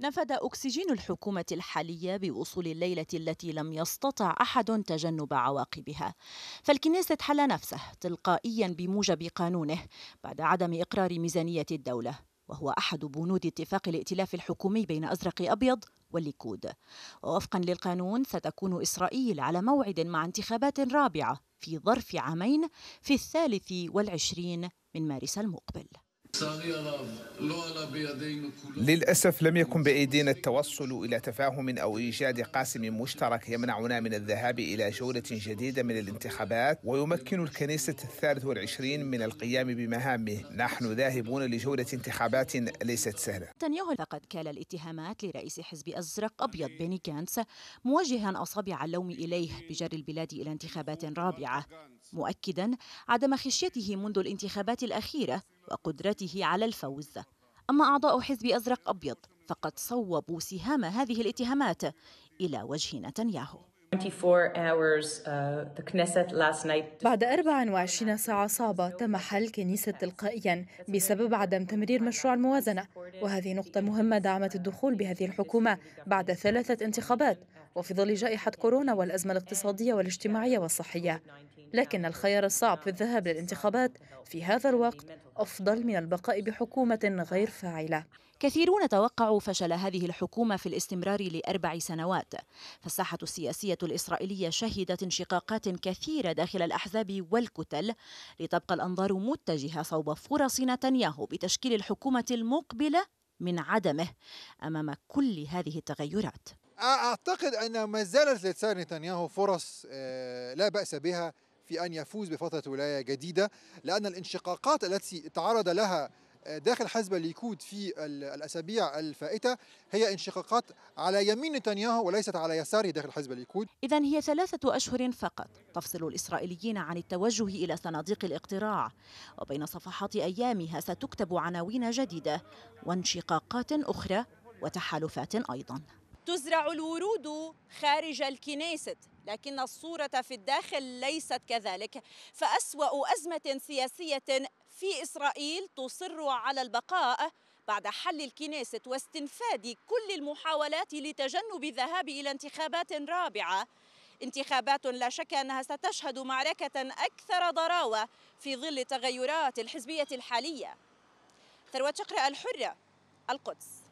نفذ أكسجين الحكومة الحالية بوصول الليلة التي لم يستطع أحد تجنب عواقبها فالكنيست حل نفسه تلقائيا بموجب قانونه بعد عدم إقرار ميزانية الدولة وهو أحد بنود اتفاق الائتلاف الحكومي بين أزرق أبيض والليكود ووفقا للقانون ستكون إسرائيل على موعد مع انتخابات رابعة في ظرف عامين في الثالث والعشرين من مارس المقبل للأسف لم يكن بأيدينا التوصل إلى تفاهم أو إيجاد قاسم مشترك يمنعنا من الذهاب إلى جولة جديدة من الانتخابات ويمكن الكنيسة الثالث والعشرين من القيام بمهامه نحن ذاهبون لجولة انتخابات ليست سهلة نتنياهو لقد كال الاتهامات لرئيس حزب أزرق أبيض بيني كانس موجها أصابع اللوم إليه بجر البلاد إلى انتخابات رابعة مؤكدا عدم خشيته منذ الانتخابات الأخيرة وقدرته على الفوز أما أعضاء حزب أزرق أبيض فقد صوبوا سهام هذه الاتهامات إلى وجه نتنياهو uh, بعد 24 ساعة صعبة تم حل كنيسة تلقائيا بسبب عدم تمرير مشروع الموازنة وهذه نقطة مهمة دعمت الدخول بهذه الحكومة بعد ثلاثة انتخابات وفي ظل جائحة كورونا والأزمة الاقتصادية والاجتماعية والصحية لكن الخيار الصعب في الذهاب للانتخابات في هذا الوقت أفضل من البقاء بحكومة غير فاعلة كثيرون توقعوا فشل هذه الحكومة في الاستمرار لأربع سنوات فالساحة السياسية الإسرائيلية شهدت انشقاقات كثيرة داخل الأحزاب والكتل لتبقى الأنظار متجهة صوب فرص نتنياهو بتشكيل الحكومة المقبلة من عدمه أمام كل هذه التغيرات أعتقد أن ما زالت لسان نتنياهو فرص آه، لا بأس بها في أن يفوز بفترة ولاية جديدة لأن الانشقاقات التي تعرض لها آه، داخل حزب الليكود في الاسابيع الفائته هي انشقاقات على يمين نتنياهو وليست على يساره داخل حزب الليكود. اذا هي ثلاثه اشهر فقط تفصل الاسرائيليين عن التوجه الى صناديق الاقتراع وبين صفحات ايامها ستكتب عناوين جديده وانشقاقات اخرى وتحالفات ايضا. تزرع الورود خارج الكنيست لكن الصورة في الداخل ليست كذلك فأسوأ أزمة سياسية في إسرائيل تصر على البقاء بعد حل الكنيست واستنفاد كل المحاولات لتجنب الذهاب إلى انتخابات رابعة انتخابات لا شك أنها ستشهد معركة أكثر ضراوة في ظل التغيرات الحزبية الحالية ثروة شقرة الحرة القدس